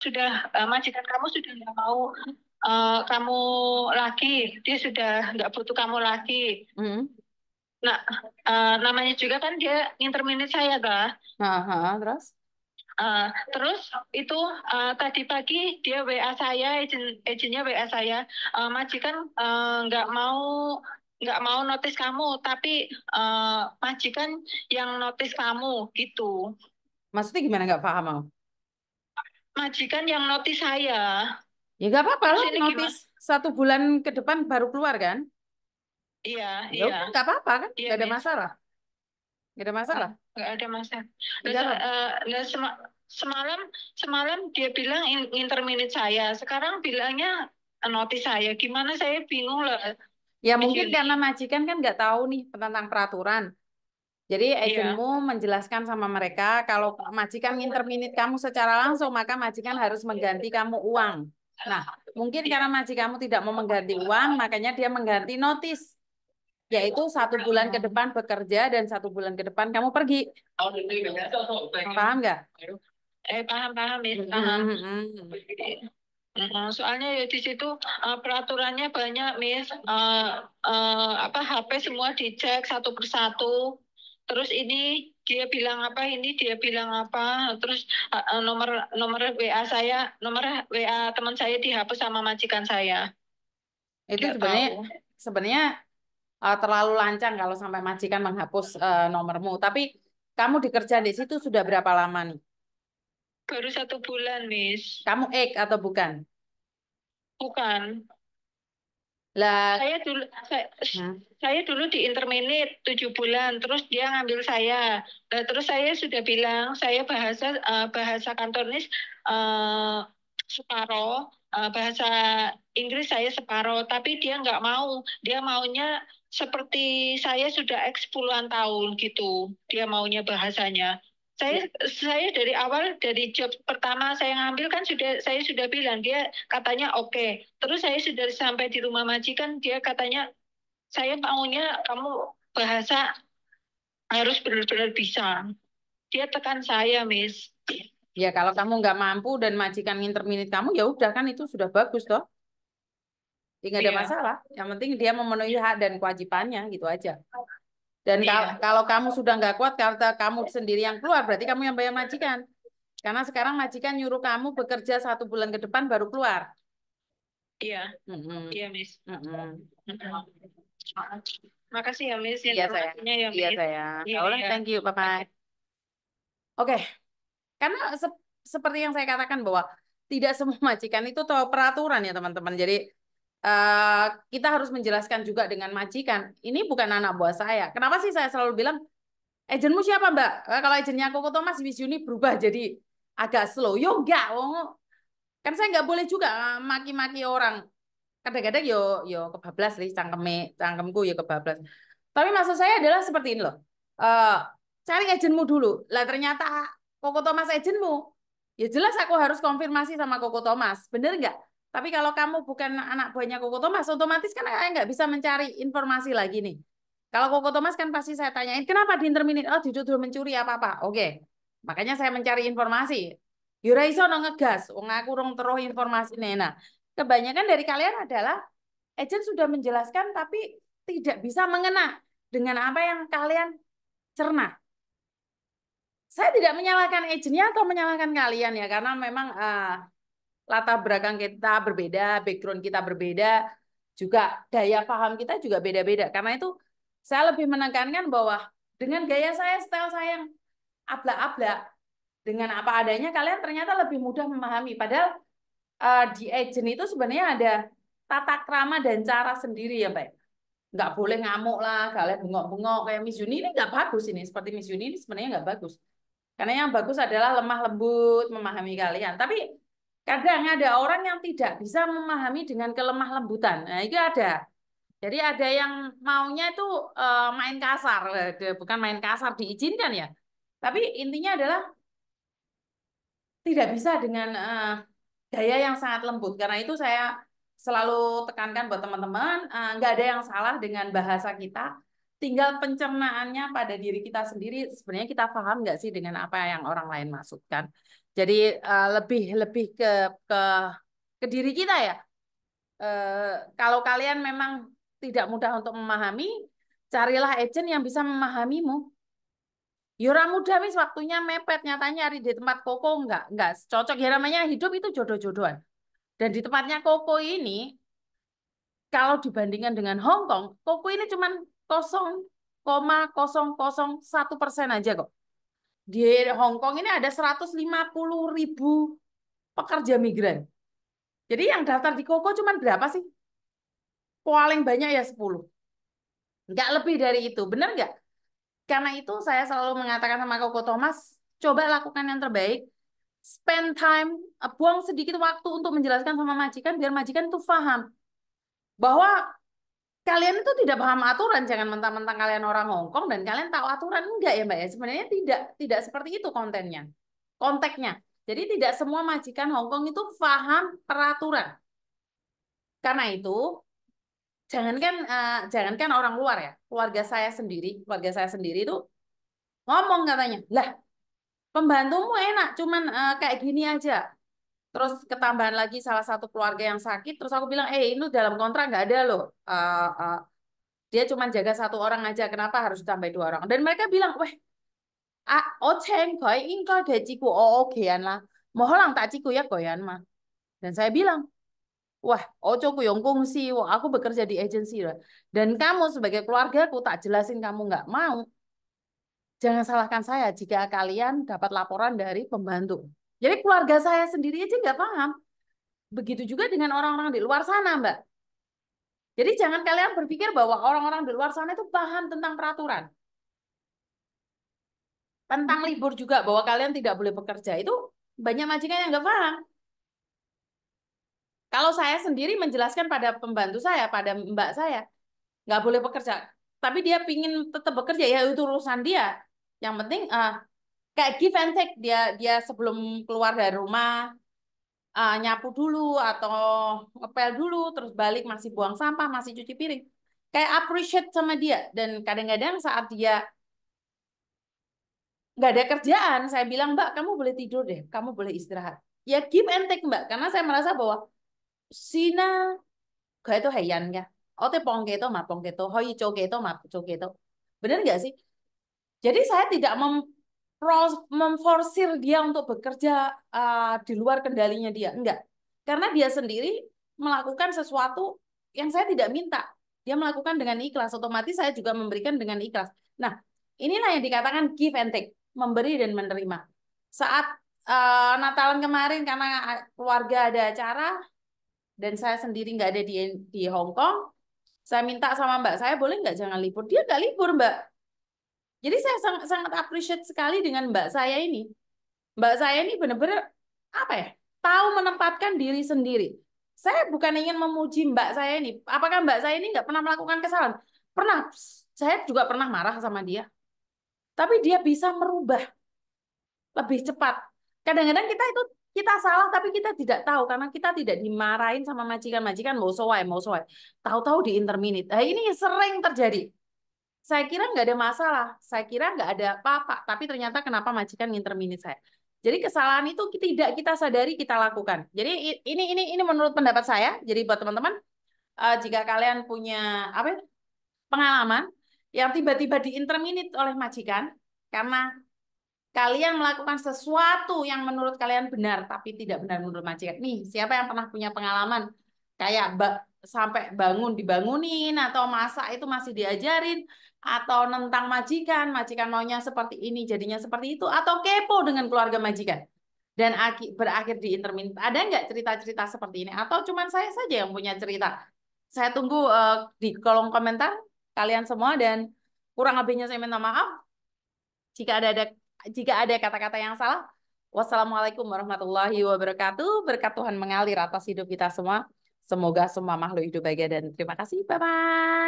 sudah uh, majikan kamu sudah nggak mau uh, kamu lagi, dia sudah nggak butuh kamu lagi. Mm. Nah, uh, namanya juga kan dia interminit saya, kah? Aha, terus? Uh, terus itu uh, tadi pagi dia WA saya, agent, agentnya WA saya, uh, majikan nggak uh, mau nggak mau notice kamu, tapi uh, majikan yang notice kamu gitu. Maksudnya gimana nggak paham mau majikan yang notis saya. Ya nggak apa-apa lo notis gimana? satu bulan ke depan baru keluar kan? Iya, ya iya. Nggak apa-apa kan? Iya, gak iya. ada masalah. Gak ada masalah. Gak ada masalah. Lalu, sema semalam semalam dia bilang interminit saya. Sekarang bilangnya notis saya. Gimana saya bingung lah. Ya mungkin karena majikan kan nggak tahu nih tentang peraturan. Jadi agentmu iya. menjelaskan sama mereka kalau majikan interminit kamu secara langsung maka majikan harus mengganti kamu uang. Nah, mungkin karena majikanmu tidak mau mengganti uang, makanya dia mengganti notis, yaitu satu bulan ke depan bekerja dan satu bulan ke depan kamu pergi. Paham nggak? Eh paham paham, ya. Soalnya ya Soalnya di situ eh, peraturannya banyak, Miss. Uh, apa HP semua dicek satu persatu terus ini dia bilang apa ini dia bilang apa terus uh, nomor nomor WA saya nomor WA teman saya dihapus sama majikan saya itu Gak sebenarnya tahu. sebenarnya uh, terlalu lancang kalau sampai majikan menghapus uh, nomormu tapi kamu dikerja di situ sudah berapa lama nih baru satu bulan miss kamu ek atau bukan bukan lah saya dulu saya, nah. saya dulu di interminate tujuh bulan terus dia ngambil saya. Nah, terus saya sudah bilang saya bahasa uh, bahasa kantornis uh, eh, separo uh, bahasa Inggris saya separo tapi dia nggak mau. Dia maunya seperti saya sudah eks puluhan tahun gitu. Dia maunya bahasanya saya saya dari awal dari job pertama saya ngambil kan sudah saya sudah bilang dia katanya oke okay. terus saya sudah sampai di rumah majikan dia katanya saya maunya kamu bahasa harus benar-benar bisa dia tekan saya miss ya kalau kamu nggak mampu dan majikan minit kamu ya udah kan itu sudah bagus toh tidak ada iya. masalah yang penting dia memenuhi hak dan kewajibannya gitu aja dan iya. kalau kamu sudah nggak kuat, karena kamu sendiri yang keluar, berarti kamu yang bayar majikan. Karena sekarang majikan nyuruh kamu bekerja satu bulan ke depan baru keluar. Iya, mm -hmm. iya, Miss. Mm -hmm. Makasih ya, Miss. Iya, saya. Ya, Iya, saya. Iya, iya, thank you. bye Oke. Karena se seperti yang saya katakan bahwa tidak semua majikan itu tahu peraturan ya, teman-teman. Jadi Uh, kita harus menjelaskan juga dengan majikan. Ini bukan anak buah saya. Kenapa sih saya selalu bilang, agentmu siapa mbak? Nah, kalau ejennya Koko Thomas Miss ini berubah jadi agak slow. Yo enggak, oh. kan saya nggak boleh juga eh, maki-maki orang. Kadang-kadang yo yo kebablas nih cangkeme, cangkemku yo kebablas. Tapi maksud saya adalah seperti ini loh. Uh, cari ejenmu dulu. Lah ternyata Koko Thomas ejenmu. Ya jelas aku harus konfirmasi sama Koko Thomas. Bener nggak? Tapi kalau kamu bukan anak buahnya Koko Thomas, otomatis kan saya nggak bisa mencari informasi lagi nih. Kalau Koko Thomas kan pasti saya tanyain, kenapa di diinterminate? Oh, dituduh mencuri apa-apa. Oke, makanya saya mencari informasi. Yura iso no ngegas, wong rong teruh informasi Nah, kebanyakan dari kalian adalah agent sudah menjelaskan tapi tidak bisa mengena dengan apa yang kalian cerna. Saya tidak menyalahkan agentnya atau menyalahkan kalian ya, karena memang uh, latar belakang kita berbeda, background kita berbeda, juga daya paham kita juga beda-beda. Karena itu saya lebih menekankan bahwa dengan gaya saya, style saya yang abla-abla dengan apa adanya kalian ternyata lebih mudah memahami. Padahal uh, di agent itu sebenarnya ada tata krama dan cara sendiri ya, pak. Nggak boleh ngamuk lah, boleh bengok-bengok kayak Miss Juni ini nggak bagus ini. Seperti Miss Juni ini sebenarnya nggak bagus. Karena yang bagus adalah lemah lembut, memahami kalian. Tapi Kadang ada orang yang tidak bisa memahami dengan kelemah lembutan. Nah, itu ada. Jadi ada yang maunya itu eh, main kasar, bukan main kasar diizinkan ya. Tapi intinya adalah tidak bisa dengan uh, gaya yang sangat lembut. Karena itu saya selalu tekankan buat teman-teman, uh, nggak ada yang salah dengan bahasa kita. Tinggal pencernaannya pada diri kita sendiri. Sebenarnya kita paham nggak sih dengan apa yang orang lain maksudkan. Jadi uh, lebih lebih ke ke ke diri kita ya. Uh, kalau kalian memang tidak mudah untuk memahami, carilah agent yang bisa memahamimu. Yura ya muda mis waktunya mepet nyatanya hari di tempat koko nggak nggak cocok ya namanya hidup itu jodoh-jodohan. Dan di tempatnya koko ini kalau dibandingkan dengan Hong Kong, koko ini cuma 0,001 persen aja kok di Hong Kong ini ada 150 ribu pekerja migran. Jadi yang daftar di Koko cuma berapa sih? Paling banyak ya 10. Nggak lebih dari itu, benar nggak? Karena itu saya selalu mengatakan sama Koko Thomas, coba lakukan yang terbaik, spend time, eh, buang sedikit waktu untuk menjelaskan sama majikan, biar majikan itu paham bahwa kalian itu tidak paham aturan, jangan mentang-mentang kalian orang Hong Kong dan kalian tahu aturan enggak ya Mbak ya. Sebenarnya tidak tidak seperti itu kontennya. Konteknya. Jadi tidak semua majikan Kong itu paham peraturan. Karena itu jangankan uh, jangankan orang luar ya, keluarga saya sendiri, keluarga saya sendiri itu ngomong katanya, "Lah, pembantumu enak, cuman uh, kayak gini aja terus ketambahan lagi salah satu keluarga yang sakit terus aku bilang eh ini dalam kontrak nggak ada loh uh, uh, dia cuma jaga satu orang aja kenapa harus ditambah dua orang dan mereka bilang weh a oceng koi ingko oh oke oh, gean lah moholang tak ciku ya goyan mah dan saya bilang wah oco yang kungsi wah aku bekerja di agensi loh dan kamu sebagai keluarga aku tak jelasin kamu nggak mau jangan salahkan saya jika kalian dapat laporan dari pembantu jadi keluarga saya sendiri aja nggak paham. Begitu juga dengan orang-orang di luar sana, Mbak. Jadi jangan kalian berpikir bahwa orang-orang di luar sana itu paham tentang peraturan. Tentang libur juga, bahwa kalian tidak boleh bekerja. Itu banyak majikan yang nggak paham. Kalau saya sendiri menjelaskan pada pembantu saya, pada mbak saya, nggak boleh bekerja. Tapi dia ingin tetap bekerja, ya itu urusan dia. Yang penting uh, kayak give and take dia dia sebelum keluar dari rumah uh, nyapu dulu atau ngepel dulu terus balik masih buang sampah masih cuci piring kayak appreciate sama dia dan kadang-kadang saat dia nggak ada kerjaan saya bilang mbak kamu boleh tidur deh kamu boleh istirahat ya give and take mbak karena saya merasa bahwa sina kayak itu hayan ya ote pongke itu ma pongke itu hoi coke itu ma coke itu benar nggak sih jadi saya tidak mem memforsir dia untuk bekerja uh, di luar kendalinya dia. Enggak. Karena dia sendiri melakukan sesuatu yang saya tidak minta. Dia melakukan dengan ikhlas. Otomatis saya juga memberikan dengan ikhlas. Nah, inilah yang dikatakan give and take. Memberi dan menerima. Saat uh, Natalan kemarin karena eh, keluarga ada acara, dan saya sendiri nggak ada di, di Hong Kong, saya minta sama mbak saya, boleh nggak jangan libur? Dia nggak libur, mbak jadi saya sangat sangat appreciate sekali dengan mbak saya ini. Mbak saya ini benar-benar apa ya? Tahu menempatkan diri sendiri. Saya bukan ingin memuji mbak saya ini. Apakah mbak saya ini nggak pernah melakukan kesalahan? Pernah. Saya juga pernah marah sama dia. Tapi dia bisa merubah lebih cepat. Kadang-kadang kita itu kita salah tapi kita tidak tahu karena kita tidak dimarahin sama majikan-majikan mau soai mau soai tahu-tahu di interminit nah, ini sering terjadi saya kira nggak ada masalah, saya kira nggak ada apa-apa, tapi ternyata kenapa majikan ngintermini saya. Jadi kesalahan itu tidak kita sadari kita lakukan. Jadi ini ini ini menurut pendapat saya. Jadi buat teman-teman, uh, jika kalian punya apa ya, pengalaman yang tiba-tiba diinterminit oleh majikan karena kalian melakukan sesuatu yang menurut kalian benar tapi tidak benar menurut majikan. Nih, siapa yang pernah punya pengalaman kayak ba sampai bangun dibangunin atau masak itu masih diajarin atau nentang majikan, majikan maunya seperti ini jadinya seperti itu atau kepo dengan keluarga majikan dan berakhir di intermin. Ada nggak cerita-cerita seperti ini atau cuman saya saja yang punya cerita? Saya tunggu uh, di kolom komentar kalian semua dan kurang lebihnya saya minta maaf jika ada ada jika ada kata-kata yang salah. Wassalamualaikum warahmatullahi wabarakatuh. Berkat Tuhan mengalir atas hidup kita semua. Semoga semua makhluk hidup bahagia dan terima kasih. Bye-bye.